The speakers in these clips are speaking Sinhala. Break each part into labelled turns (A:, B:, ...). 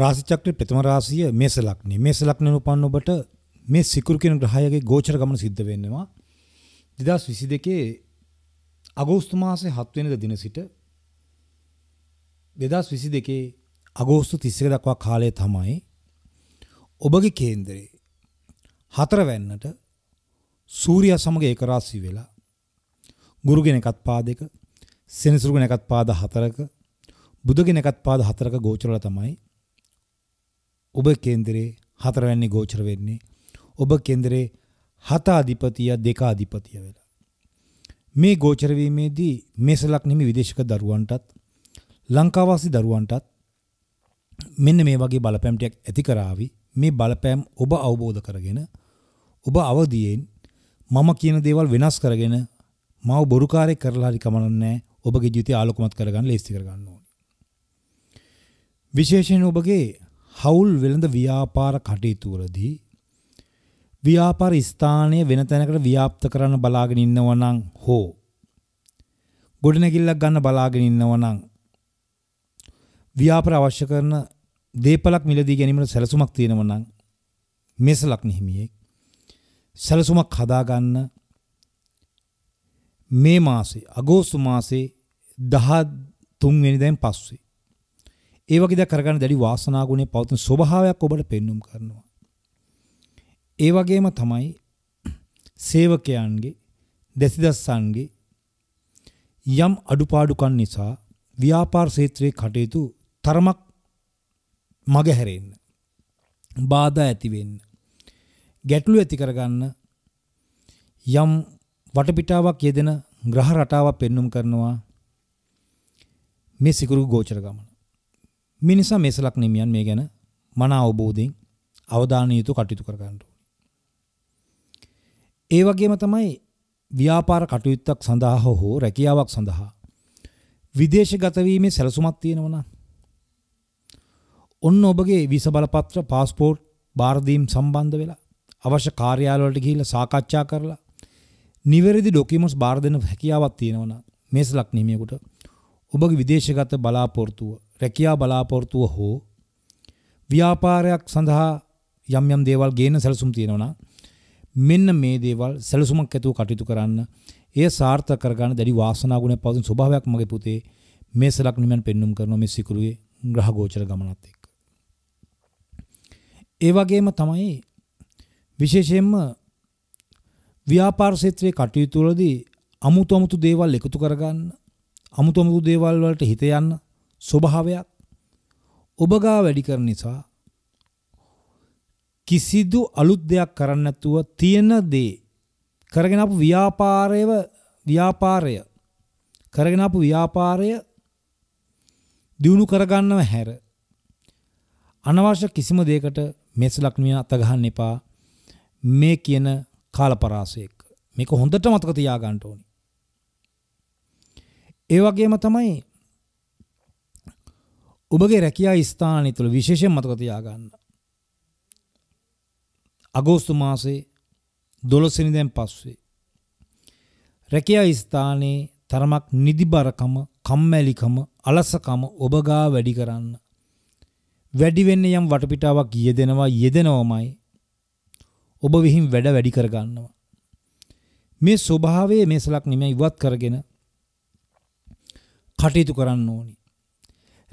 A: රාසිචක්‍රයේ ප්‍රථම රාසිය මේස ලග්නේ. මේස ලග්නේ උපන් ඔබට මේ සිකුරු කියන ග්‍රහයගේ ගෝචර ගමන සිද්ධ වෙන්නවා 2022 අගෝස්තු මාසේ 7 වෙනිදා දින සිට 2022 අගෝස්තු 31 දක්වා කාලය තමයි ඔබගේ කේන්දරේ හතරවැන්නට සූර්යා සමග ඒක රාශී වෙලා ගුරුගෙන එකත් පාදයක සෙනසුරුගෙන එකත් පාද හතරක බුදුගෙන එකත් පාද හතරක ගෝචරලා තමයි ඔබ කේන්දරේ හතරවැන්නේ ගෝචර වෙන්නේ ඔබ කේන්දරේ හත අධිපතිය දෙක අධිපතිය වෙලා. මේ ගෝචර වීමේදී මේසලක් නිමි විදේශක දරුවන්ටත් ලංකාවාසී දරුවන්ටත් මෙන්න මේ වගේ බලපෑම් ටිකක් ඇති කරાવી මේ බලපෑම් ඔබ අවබෝධ කරගෙන ඔබ අවදියෙන් මම කියන දේවල් වෙනස් කරගෙන මාව බොරුකාරයෙක් කරලා හරි කමක් නැහැ ඔබගේ ජීවිතය ආලෝකමත් කරගන්න ලේස්ති කරගන්න ඕනේ. විශේෂයෙන් ඔබගේ හවුල් වෙළඳ ව්‍යාපාර කටයුතුවලදී ව්‍යාපාර ස්ථානය වෙන තැනකට ව්‍යාප්ත කරන්න බලාගෙන ඉන්නවනම් හෝ ගොඩනැගිල්ලක් ගන්න බලාගෙන ඉන්නවනම් ව්‍යාපාර අවශ්‍ය කරන දේපලක් මිලදී ගැනීමට සැලසුමක් තියෙනවනම් මෙසලක් නිහිමියෙක් සැලසුමක් හදාගන්න මේ මාසේ අගෝස්තු මාසේ දහ තුන්වෙනිදැන් පස්සේ ඒ වගේ දා කරගන්න දැඩි වාසනා ගුණේ පවතින ස්වභාවයක් ඔබට පෙන්눔 කරනවා. ඒ වගේම තමයි සේවකයන්ගේ දෙසිදස්සන්ගේ යම් අඩුපාඩුකම් නිසා ව්‍යාපාර ක්ෂේත්‍රයේ කටයුතු තරමක් මගහැරෙන්න. බාධා ඇති වෙන්න. ගැටලු ඇති කරගන්න යම් වටපිටාවක් යෙදෙන ග්‍රහ රටාවක් පෙන්눔 කරනවා මේ සිකුරු ගෝචර ගමන. මිනිසා මේසලක් නිමියන් මේ ගැන මන අවබෝධයෙන් අවධානය යුතු කටයුතු කරගන්නට ඒ වගේම තමයි ව්‍යාපාර කටයුත්තක් සඳහා හෝ රැකියාවක් සඳහා විදේශගත වීමේ සැලසුමක් තියෙනවා ඔන්න ඔබගේ වීස බලපත්‍ර પાස්පෝර්ට් බාර දීම් සම්බන්ධ වෙලා අවශ්‍ය කාර්යාලවලට ගිහිල්ලා සාකච්ඡා කරලා නිවැරදි ඩොකියුමන්ට්ස් බාර දෙන හැකියාවක් තියෙනවා නම් මේසලක් නීමියෙකුට ඔබගේ විදේශගත බලාපොරොත්තුව රැකියා බලාපොරොත්තුව හෝ ව්‍යාපාරයක් සඳහා යම් යම් දේවල් ගේන සැලසුම් තියෙනවා මෙන්න මේ දේවල් සැලසුමක් ඇතුව කටයුතු කරන්න එය සාර්ථක කරගන්න දැඩි වාසනාගුණයක් පවතින ස්වභාවයක් මගේ පුතේ මේ සලක්නිමෙන් පෙන්눔 කරන මේ සිකුරුවේ ග්‍රහ ගෝචර ගමනත් එක්ක. ඒ වගේම තමයි විශේෂයෙන්ම ව්‍යාපාර ක්ෂේත්‍රයේ කටයුතු වලදී අමුතු අමුතු දේවල් එකතු කරගන්න අමුතු අමුතු දේවල් වලට හිත යන්න ස්වභාවයක් ඔබ ගා වැඩි කරන නිසා කිසිදු අලුත් දෙයක් කරන්න නැතුව තියෙන දේ කරගෙන ආපු ව්‍යාපාරයව ව්‍යාපාරය කරගෙන ආපු ව්‍යාපාරය දිනු කරගන්නව හැර අනවශ්‍ය කිසිම දෙයකට මේස ලක්ෂණිය අත ගහන්න එපා මේ කියන කාලපරාසයක මේක හොඳට මතක තියාගන්න ඕනි ඒ වගේම තමයි ඔබගේ රැකියා ස්ථානය තුළ විශේෂයෙන් මතක තියාගන්න. අගෝස්තු මාසේ 12 වෙනිදාන් පස්සේ රැකියා ස්ථානයේ තරමක් නිදිබරකම, කම්මැලිකම, අලසකම ඔබ ගා වැඩි කරන්න. වැඩි වෙන්නේ යම් වටපිටාවක් යෙදෙනවා යෙදෙනවමයි ඔබ විහිං වැඩ වැඩි කරගන්නවා. මේ ස්වභාවයේ මේසලක් නෙමෙයි ඉවත් කරගෙන කටයුතු කරන්න ඕනි.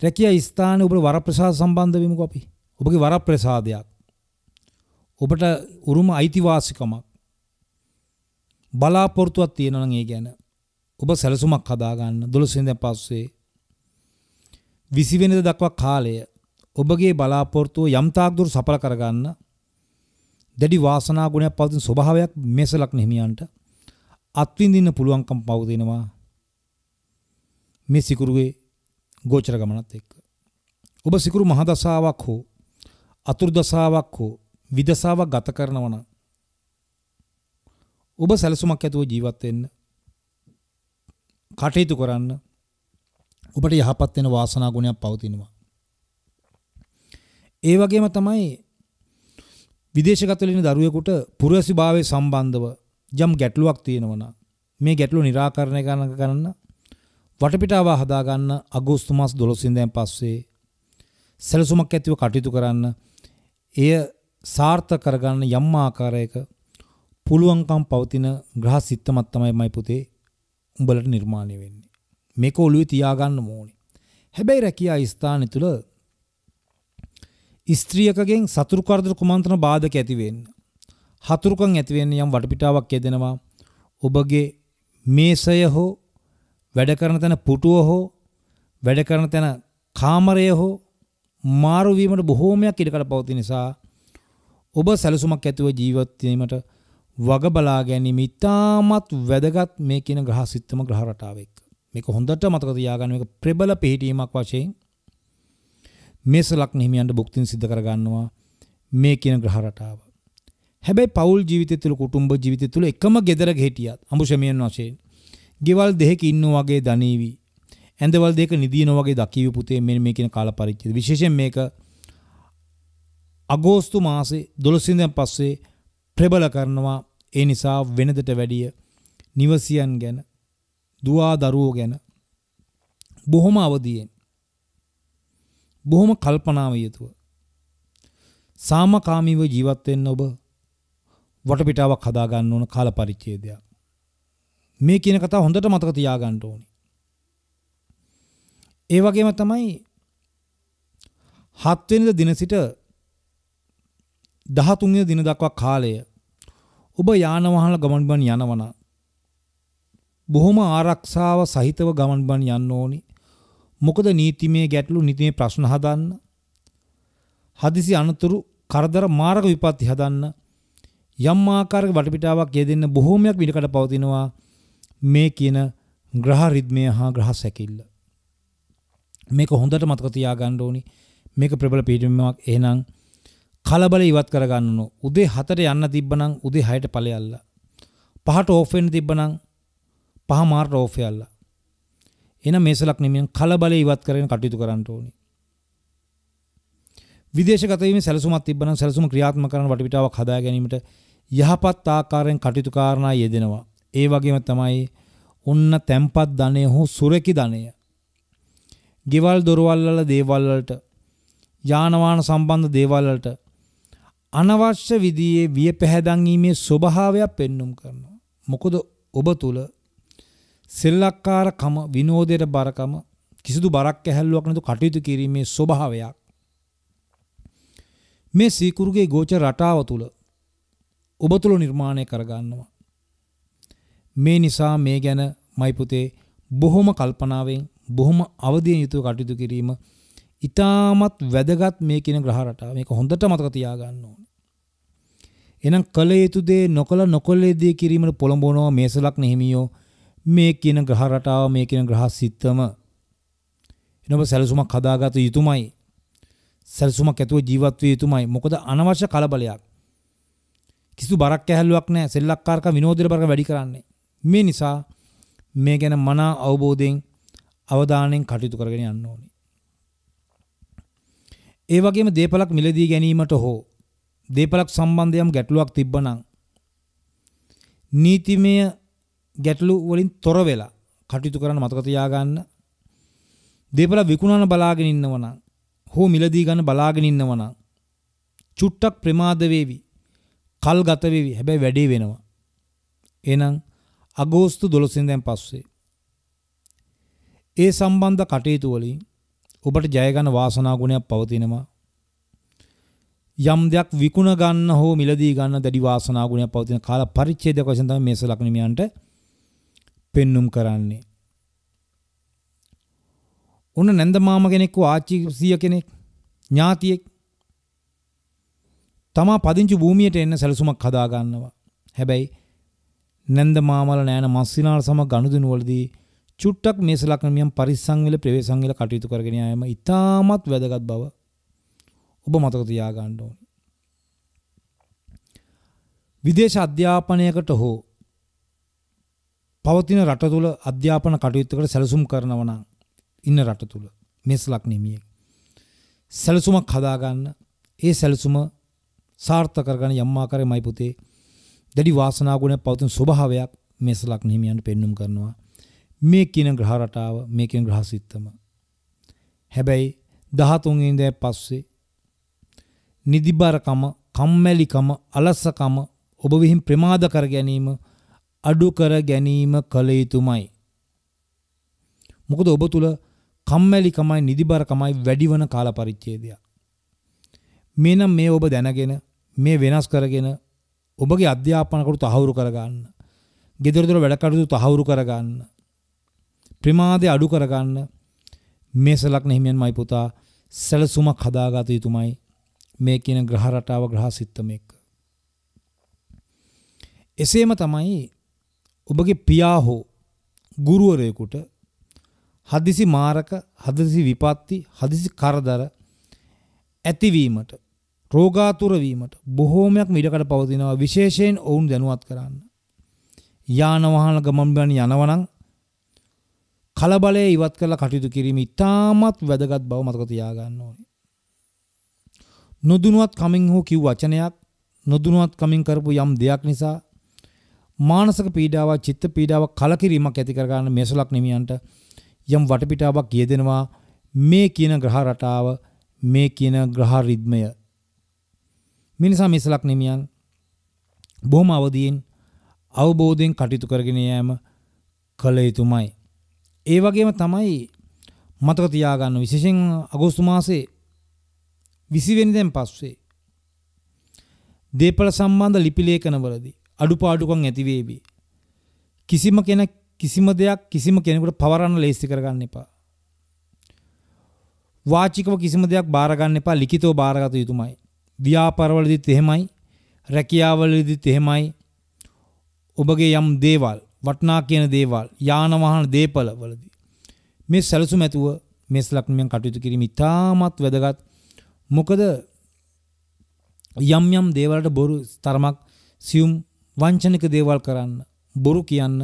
A: රැකියා ස්ථානයේ ඔබට වරප්‍රසාද සම්බන්ධ වෙමුකෝ අපි. ඔබගේ වරප්‍රසාදයක්. ඔබට උරුම අයිතිවාසිකමක්. බලාපොරොත්තුවක් තියෙනවා නම් ඒ ගැන ඔබ සැලසුමක් හදා ගන්න 12 වෙනිදා පස්සේ 20 වෙනිදා දක්වා කාලය ඔබගේ බලාපොරොත්තුව යම් තාක් දුර සඵල කරගන්න දැඩි වාසනා ගුණයක් පවතින ස්වභාවයක් මේසලක් නෙහිමියන්ට අත්විඳින්න පුළුවන්කම් පවතිනවා මේ සිකුරුගේ ගෝචර ගමනත් එක්ක. ඔබ සිකුරු මහදසාවක් හෝ අතුරුදසාවක් හෝ විදසාවක් ගත කරනවන ඔබ සැලසුමක් ඇතුව ජීවත්වෙන්න කටයුතු කරන්න ඔබට යහපත් වෙන වාසනා ගුණයක් පවතිනවා. ඒ වගේම තමයි විදේශගතවලින් දරුවෙකුට පුරවැසි භාවය සම්බන්ධව යම් ගැටලුවක් තියෙනවනම් මේ ගැටලුව निराකරණය කරන්න වටපිටාව හදාගන්න අගෝස්තු මාස 12 ඉඳන් පස්සේ සැලසුමක් ඇතිව කටයුතු කරන්න එය සාර්ථක කරගන්න යම් ආකාරයක පුළුවන්කම් පවතින ග්‍රහ සිත්තමක් තමයි මයි පුතේ උඹලට නිර්මාණය වෙන්නේ. මේක ඔළුවේ තියාගන්න ඕනේ. හැබැයි රැකියා ස්ථානය තුල ස්ත්‍රියකගෙන් සතුරු කරදර කුමන්ත්‍රණ බාධක ඇති වෙන්න. හතුරුකම් ඇති වෙන්න යම් වටපිටාවක් යදෙනවා. ඔබගේ මේසය හෝ වැඩ කරන තැන පුටුව හෝ වැඩ කරන තැන කාමරය හෝ මාරු වීමට බොහෝමයක් ඉඩකඩ පවතින නිසා ඔබ සැලසුමක් ඇතුව ජීවත් වීමට වග බලා ගැනීම ඉතාමත් වැදගත් මේ කියන ග්‍රහ සිත්තම ග්‍රහ රටාව එක්ක. මේක හොඳට මතක තියාගන්න මේක ප්‍රබල පිහිටීමක් වශයෙන් මේස ලග්න හිමියන්ට භුක්තින් සිද්ධ කරගන්නවා මේ කියන ග්‍රහ රටාව. හැබැයි පෞල් ජීවිතය තුළ කුටුම්බ ජීවිතය තුළ එකම gedara ghetiyath අඹුෂමියන් වශයෙන් ගෙවල් දෙකක ඉන්නෝ වගේ දනීවි. ඇඳවල් දෙක නිදිනෝ වගේ දකීවි පුතේ මෙන්න මේ කියන කාල පරිච්ඡේදය. විශේෂයෙන් මේක අගෝස්තු මාසේ 12 ඉඳන් පස්සේ ප්‍රබල කරනවා. ඒ නිසා වෙනදට වැඩිය නිවසියන් ගැන දුවා දරුවෝ ගැන බොහොම අවදියෙන් බොහොම කල්පනාව යුතුව සාමකාමීව ජීවත් වෙන්න ඔබ වටපිටාවක් හදා ගන්න ඕන කාල පරිච්ඡේදයක් මේ කියන කතාව හොඳට මතක තියාගන්න ඕනි. ඒ වගේම තමයි 7 වෙනිදා දින සිට 13 වෙනිදා දින දක්වා කාලය ඔබ යාන වාහන ගමන් බිමන් යනවන බොහොම ආරක්ෂාව සහිතව ගමන් බිමන් යන්න ඕනි. මොකද නීතිමය ගැටලු නීතිමය ප්‍රශ්න හදන්න හදිසි අනතුරු කරදර මාරක විපත්ති හදන්න යම් ආකාරයක වටපිටාවක් යෙදෙන්න බොහෝමයක් විඩකට පවතිනවා මේ කියන ග්‍රහ රිද්මය හා ග්‍රහ සැකිල්ල. මේක හොඳට මතක තියාගන්න ඕනි. මේක ප්‍රබල පීඩනයක්. එහෙනම් කලබල ඉවත් කරගන්න ඕන. උදේ 7ට යන්න තිබ්බනම් උදේ 6ට ඵලයල්ල. පහට ඕෆ් වෙන්න තිබ්බනම් පහ මාර්ට ඕෆ් යල්ල. එහෙනම් මේසලක් නෙමෙයි කලබල ඉවත් කරගෙන කටයුතු කරන්න ඕනි. විදේශගත වීමේ සැලසුමක් තිබ්බනම් සැලසුම ක්‍රියාත්මක කරන වටපිටාවක් හදා ගැනීමට යහපත් ආකාරයෙන් කටයුතු කාරණා යෙදෙනවා. ඒ වගේම තමයි ඔන්න තැම්පත් ධනය හෝ සුරකි ධනය. ගෙවල් දොරවල් වල දේවල් වලට යානවාන සම්බන්ධ දේවල් වලට අනවශ්‍ය විදිහේ විය පැහැදන්ීමේ ස්වභාවයක් පෙන්눔 කරනවා. මොකද ඔබ තුල සෙල්ලක්කාරකම විනෝදයට බරකම කිසිදු බරක් ඇහැල්ලුවක් නැතු කටයුතු කිරීමේ ස්වභාවයක් මේ සීකුරුගේ ගෝචර රටාව තුල ඔබ තුල නිර්මාණය කරගන්නවා. මේ නිසා මේ ගැන මයි පුතේ බොහොම කල්පනාවෙන් බොහොම අවධියෙන් යුතුව කටයුතු කිරීම ඉතාමත් වැදගත් මේ කියන ග්‍රහ රටාව. මේක හොඳට මතක තියාගන්න ඕනේ. එහෙනම් කල යුතු දේ නොකල නොකල දේ කිරීමට පොළඹවනවා මේසලක් නෙහිමියෝ මේ කියන ග්‍රහ රටාව මේ කියන ග්‍රහ සිත්තම එනබ සැලසුමක් හදාගත යුතුමයි සැලසුමක් ඇතුව ජීවත් විය යුතුමයි මොකද අනවශ්‍ය කලබලයක් කිසිදු බරක් ඇහැල්ලුවක් නැහැ සෙල්ලක්කාරක විනෝදයට බරක වැඩි කරන්නේ මේ නිසා මේ ගැන මනා අවබෝධයෙන් අවධානයෙන් කටයුතු කරගෙන යන්න ඕනි. ඒ වගේම දේපලක් මිලදී ගැනීමට හෝ දේපලක් සම්බන්ධයම් ගැටලුවක් තිබ්බනම් නීතිමය ගැටලු වලින් තොර වෙලා කටයුතු කරන්න මතක තියාගන්න. දේපල විකුණන බලාගෙන ඉන්නවනම් හෝ මිලදී ගන්න බලාගෙන ඉන්නවනම් චුට්ටක් ප්‍රමාද වේවි. කල් ගත වේවි. හැබැයි වැඩේ වෙනවා. එහෙනම් අගෝස්තු දොළොසින්දැන් පස්සේ. ඒ සම්බන්ධ කටයුතුවලින් ඔබට ජයගන වාසනාගුණයක් පවතිනවා. යම් දෙයක් විකුණ ගන්න හෝ මිලදී ගන්න දැඩි වාසනාගුණයක් පවතින කාල පරිච්ඡේදයක් වශයෙන් තමයි මේස ලග්නමියන්ට පෙන්눔 කරන්නේ. ඔන්න නැන්ද මාම කෙනෙක් හෝ ආච්චි සිය කෙනෙක් ඥාතියෙක් තමා පදිංචි භූමියට එන්න සැලසුමක් හදා ගන්නවා. හැබැයි නැන්ද මාමල නෑන මස්සිනාල සම ගනුදෙනුවලදී චුට්ටක් මේස ලක්ෂණමියන් පරිස්සංවිල ප්‍රවේශංවිල කටයුතු කරගෙන යාම ඉතාමත් වැදගත් බව ඔබ මතක තියාගන්න ඕනි. විදේශ අධ්‍යාපනයකට හෝ පවතින රට තුල අධ්‍යාපන කටයුත්තකට සැලසුම් කරනවා නම් ඉන්න රට තුල මේස ලක්ෂණමියෙක් සැලසුමක් හදාගන්න ඒ සැලසුම සාර්ථක කරගන්න යම්මාකාරයි මයි පුතේ දැඩි වාසනාගුණයක් පවතින ස්වභාවයක් මේ සලක් හිමියන්ට පෙන්눔 කරනවා. මේ කියන ග්‍රහ රටාව මේ කියන ග්‍රහ සිත්තම. හැබැයි 13 ඉඳන් පස්සේ නිදිබරකම, කම්මැලිකම, අලසකම ඔබ විහිං ප්‍රමාද කර ගැනීම අඩු කර ගැනීම කළ යුතුමයි. මොකද ඔබ තුල කම්මැලිකමයි නිදිබරකමයි වැඩිවන කාල පරිච්ඡේදය. මේනම් මේ ඔබ දැනගෙන මේ වෙනස් කරගෙන ඔබගේ අධ්‍යාපන කටයුතු තහවුරු කරගන්න. ගෙදර දොර වැඩ කටයුතු තහවුරු කරගන්න. ප්‍රමාදය අඩු කරගන්න. මේ සලක්න හිමියන්මයි පුතා සැලසුමක් හදාගත යුතුමයි මේ කියන ග්‍රහ රටාව ග්‍රහ සිත්තම එක්ක. එසේම තමයි ඔබගේ පියා හෝ ගුරුවරයෙකුට හදිසි මාරක හදිසි විපත්ති හදිසි කරදර ඇතිවීමට රෝගාතුර වීමට බොහෝමයක් මිඩකඩ පවතිනවා විශේෂයෙන් ඔවුන් දැනුවත් කරන්න. යාන වාහන ගමන් බිමන් යනවනම් කලබලය ඉවත් කරලා කටයුතු කිරීම ඉතාමත් වැදගත් බව මතක තියාගන්න ඕනේ. නොදුනුවත් කමින් හෝ කිව් වචනයක් නොදුනුවත් කමින් කරපු යම් දෙයක් නිසා මානසික පීඩාවක් චිත්ත පීඩාවක් කලකිරීමක් ඇති කරගන්න මෙසලක් නිමියන්ට යම් වටපිටාවක් කියදෙනවා මේ කියන ග්‍රහ රටාව මේ කියන ග්‍රහ රිද්මය මිනිසා මිසලක් නිමියන් බොහොම අවදීන් අවබෝධයෙන් කටයුතු කරගෙන යෑම කළ යුතුමයි. ඒ වගේම තමයි මතක තියාගන්න විශේෂයෙන් අගෝස්තු මාසේ 20 වෙනිදාන් පස්සේ දේපළ සම්බන්ධ ලිපි ලේඛනවලදී අඩුපාඩුකම් ඇති වේවි. කිසිම කෙනෙක් කිසිම දෙයක් කිසිම කෙනෙකුට පවරන්න ලේසි කරගන්න එපා. වාචිකව කිසිම දෙයක් බාර ගන්න එපා ලිඛිතව බාරගත යුතුමයි. ව්‍යාපාරවලදීත් එහෙමයි රැකියාවලදීත් එහෙමයි ඔබගේ යම් දේවල් වටනා කියන දේවල් යාන වාහන දේපළවලදී මේ සැලසුම ඇතුව මේස් ලක්ෂණයන් කටයුතු කිරීම ඉතාමත් වැදගත් මොකද යම් යම් දේවල්ට බොරු තරමක් සියුම් වංචනික දේවල් කරන්න බොරු කියන්න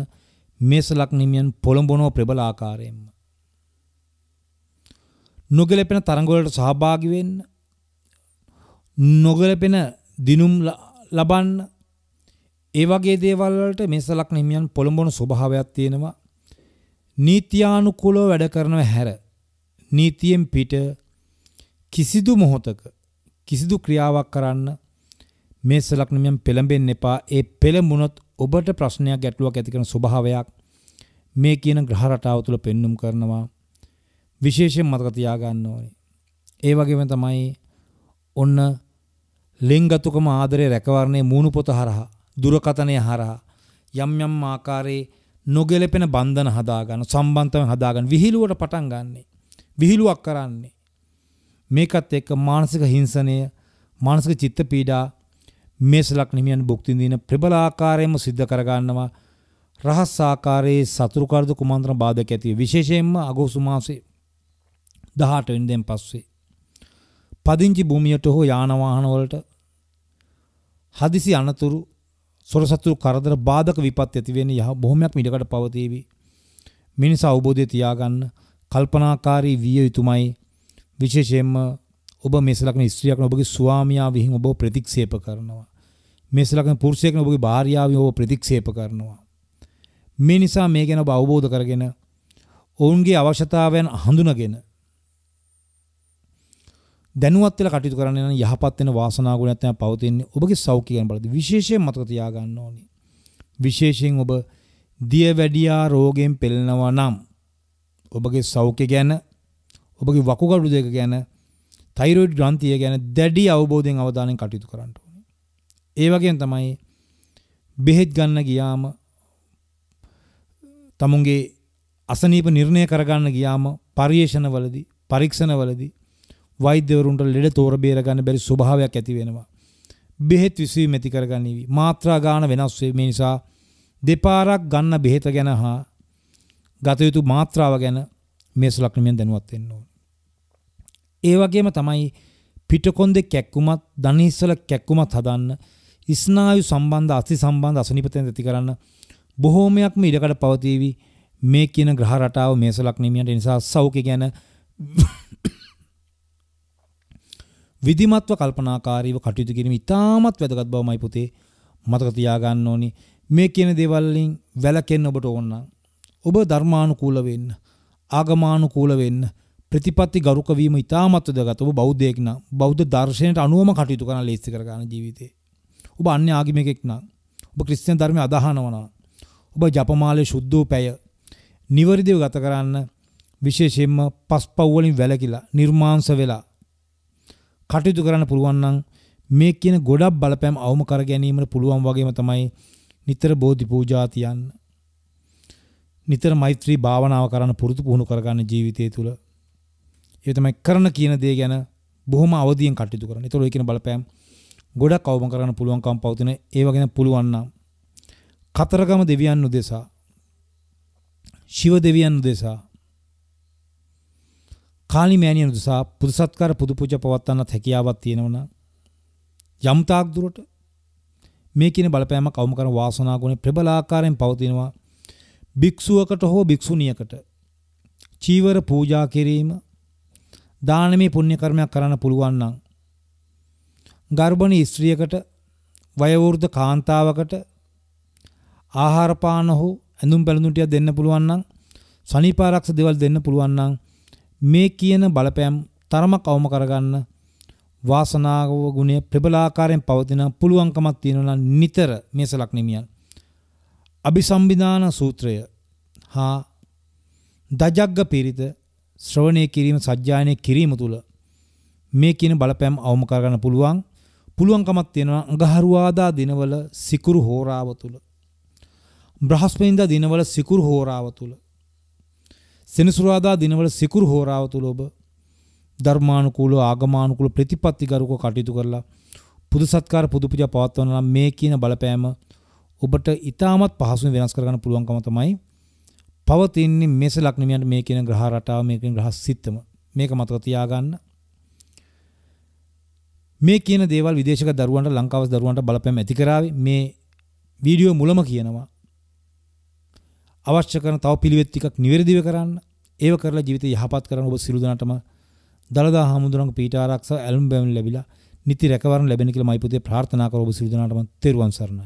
A: මේස ලක්නිමියන් පොළඹනෝ ප්‍රබල ආකාරයෙන්ම නොගැලපෙන තරඟවලට සහභාගි වෙන්න නොගලපෙන දිනුම් ලබන්න ඒ වගේ දේවල් වලට මේ සලක් හිමියන් පොළඹවන ස්වභාවයක් තියෙනවා. නීත්‍යානුකූලව වැඩ කරනව හැර නීතියෙන් පිට කිසිදු මොහොතක කිසිදු ක්‍රියාවක් කරන්න මේ සලක් හිමියන් පෙළඹෙන්න එපා. ඒ පෙළඹුණොත් ඔබට ප්‍රශ්නයක් ගැටලුවක් ඇති කරන ස්වභාවයක් මේ කියන ග්‍රහ රටාව තුළ පෙන්눔 කරනවා. විශේෂයෙන් මතක තියාගන්න ඕනේ. ඒ වගේම තමයි ඔන්න ලෙන්ගතුකම ආදරය රැකවරණය මූුණු පොත හරහා දුරකතනය හරහා යම් යම් ආකාරයේ නොගෙලපෙන බන්ධන හදාගන්න සම්බන්ධව හදාගන්න විහිළුවට පටන් ගන්නේ. විහිළුවක් කරන්නේ. මේකත් එක්ක මානසික හිංසනය මානසික චිත්ත පීඩා මේසලක් නිමියන් භුක්තිඳින ප්‍රබල ආකාරයෙන්ම සිද්ධ කරගන්නවා රහස් ආකාරයේ සතුරු කරදු කුමන්ත්‍රණ බාධක ඇති විශේෂයෙන්ම අගෝස්තු මාසයේ 18 වෙනිදෙන් පස්සේ පදිංචි භූමියට හෝ යාන වාහනවලට හදිසි අනතුරු සොරසතුරු කරදර බාධක විපත් ඇති වෙන යහ බොහොමයක් මිඩකට පවතීවි. මිනිසා අවබෝධය තියාගන්න කල්පනාකාරී විය යුතුමයි විශේෂයෙන්ම ඔබ මේසලක්න ස්ත්‍රියක්න ඔබගේ ස්වාමියා විහිං ඔබ ප්‍රතික්ෂේප කරනවා. මේසලක්න පුරුෂයෙක්න ඔබගේ භාර්යාව ඔබ ප්‍රතික්ෂේප කරනවා. මේ නිසා මේ ගැන ඔබ අවබෝධ කරගෙන ඔවුන්ගේ අවශ්‍යතාවයන් හඳුනගෙන දැනුවත් වෙලා කටයුතු කරන්න නම් යහපත් වෙන වාසනා ගුණයක් තමයි පවතින්නේ. ඔබගේ සෞඛ්‍ය ගැන බලද්දී විශේෂයෙන් මතක තියාගන්න ඕනේ. විශේෂයෙන් ඔබ දියවැඩියා රෝගයෙන් පෙළෙනවා නම් ඔබගේ සෞඛ්‍ය ගැන ඔබගේ වකුගඩු දෙක ගැන තයිරොයිඩ් ග්‍රන්ථිය ගැන දැඩි අවබෝධයෙන් අවධානයෙන් කටයුතු කරන්න ඕනේ. ඒ වගේම තමයි බෙහෙත් ගන්න ගියාම තමුන්ගේ අසනීප නිර්ණය කරගන්න ගියාම පරිේෂණවලදී පරීක්ෂණවලදී වෛද්‍යවරුන්ට ලෙඩ තෝර බේර ගන්න බැරි ස්වභාවයක් ඇති වෙනවා. බෙහෙත් විසවීම ඇති කරගනිවි. මාත්‍රා ගාන වෙනස් වේ. මේ නිසා දෙපාරක් ගන්න බෙහෙත ගැන හා ගත යුතු මාත්‍රාව ගැන මේස ලක්ෂණයෙන් දැනුවත් වෙන්න ඕනේ. ඒ වගේම තමයි පිටකොන්දේ කැක්කුමත් දණහිස්සල කැක්කුමත් හදන්න ස්නායු සම්බන්ධ අසි සම්බන්ධ අසනීපතෙන් ඇති කරන්න බොහෝමයක්ම ඉඩකඩ පවතිවි මේ කියන ග්‍රහ රටාව මේස ලක්ෂණයෙන් නිසා සෞඛ්‍ය ගැන විධිමත්ව කල්පනාකාරීව කටයුතු කිරීම ඉතාමත් වැදගත් බවමයි පුතේ මතක තියාගන්න ඕනි. මේ කියන දේවල් වලින් වැළකෙන්න ඔබට ඕන නම් ඔබ ධර්මානුකූල වෙන්න, ආගමානුකූල වෙන්න, ප්‍රතිපත්ති ගරුක වීම ඉතාමත් වැදගත්. ඔබ බෞද්ධයෙක් නම් බෞද්ධ දර්ශනයට අනුවම කටයුතු කරන ලේසි කර ගන්න ජීවිතේ. ඔබ අන්‍ය ආගමිකෙක් නම් ඔබ ක්‍රිස්තියානි ධර්මය අදහනවා නම් ඔබ ජපමාලේ සුද්ධෝ පැය නිවැරදිව ගත කරන්න විශේෂයෙන්ම පස්පව් වලින් වැළකීලා නිර්මාංශ වෙලා කටයුතු කරන්න පුළුවන් නම් මේ කියන ගොඩක් බලපෑම් අවම කර ගැනීමට පුළුවන් වගේම තමයි නිතර බෝධි පූජා තියන්න. නිතර මෛත්‍රී භාවනාව කරන්න පුරුදු පුහුණු කරගන්න ජීවිතය තුළ. ඒ තමයි කරන කියන දේ ගැන බොහොම අවදියෙන් කටයුතු කරන්න. ඒතකොට ඔය කියන බලපෑම් ගොඩක් අවම කරන්න පුළුවන්කම් පවතින ඒව ගැන පුළුවන් නම් කතරගම දෙවියන් උදෙසා ශිව දෙවියන් උදෙසා කාලි මෑණියන් උදෙසා පුදු සත්කාර පුදු පූජා පවත්වන්නත් හැකියාවක් තියෙනවනම් යම් තාක් දුරට මේ කියන බලපෑමක් අවම කරන වාසනා ගුණේ ප්‍රබල ආකාරයෙන් පවතිනවා භික්ෂුවකට හෝ භික්ෂුණියකට චීවර පූජා කිරීම දානමය පුණ්‍ය කර්මයක් කරන්න පුළුවන් නම් ගර්භණී ස්ත්‍රියකට වයෝවෘද්ධ කාන්තාවකට ආහාර පාන හෝ ඇඳුම් පැළඳුම් ටික දෙන්න පුළුවන් නම් සනීපාරක්ෂ දේවල් දෙන්න පුළුවන් නම් මේ කියන බලපෑම් තරමක් අවම කරගන්න වාසනාව ගුණය ප්‍රබලාකාරයෙන් පවතින පුළුවන්කමක් තියෙනවා නිතර මේ සලක්නිමියන්. අභිසම්බිධාන සූත්‍රය හා දජග්ග පිරිත ශ්‍රවණය කිරීම සජ්ජායනය කිරීම තුළ මේ කියන බලපෑම් අවම කරගන්න පුළුවන් පුළුවන්කමක් තියෙනවා අඟහරුවාදා දිනවල සිකුරු හෝරාව තුළ බ්‍රහස්පතින්දා දිනවල සිකුරු හෝරාව තුළ සෙනසුරාදා දිනවල සිකුරු හෝරාව තුළ ඔබ ධර්මානුකූලව ආගමානුකූල ප්‍රතිපත්තිගරුක කටයුතු කරලා පුදු සත්කාර පුදු පූජා පවත්වනවා නම් මේ කියන බලපෑම ඔබට ඉතාමත් පහසුවෙන් වෙනස් කරගන්න පුළුවන්කම තමයි පවතින්නේ මේස ලග්නමියන්ට මේ කියන ග්‍රහ රටාව මේ කියන ග්‍රහ සිත්තම මේක මතක තියාගන්න මේ කියන දේවල් විදේශක දරුවන්ට ලංකාවේ දරුවන්ට බලපෑම් ඇති කරાવી මේ වීඩියෝ මුලම කියනවා අවශ්‍ය කරන තව පිළිවෙත් ටිකක් නිවැරදිව කරන්න. ඒව කරලා ජීවිතය යහපත් කරන්න ඔබ සියලු දෙනාටම දලදා හාමුදුරන්ගේ පීඨ ආරක්ෂාව ඇලුම් බැමි ලැබිලා නිති රැකවරණ ලැබෙන කියලා මයි පුතේ ප්‍රාර්ථනා කර ඔබ සියලු දෙනාටම තෙරුවන් සරණයි.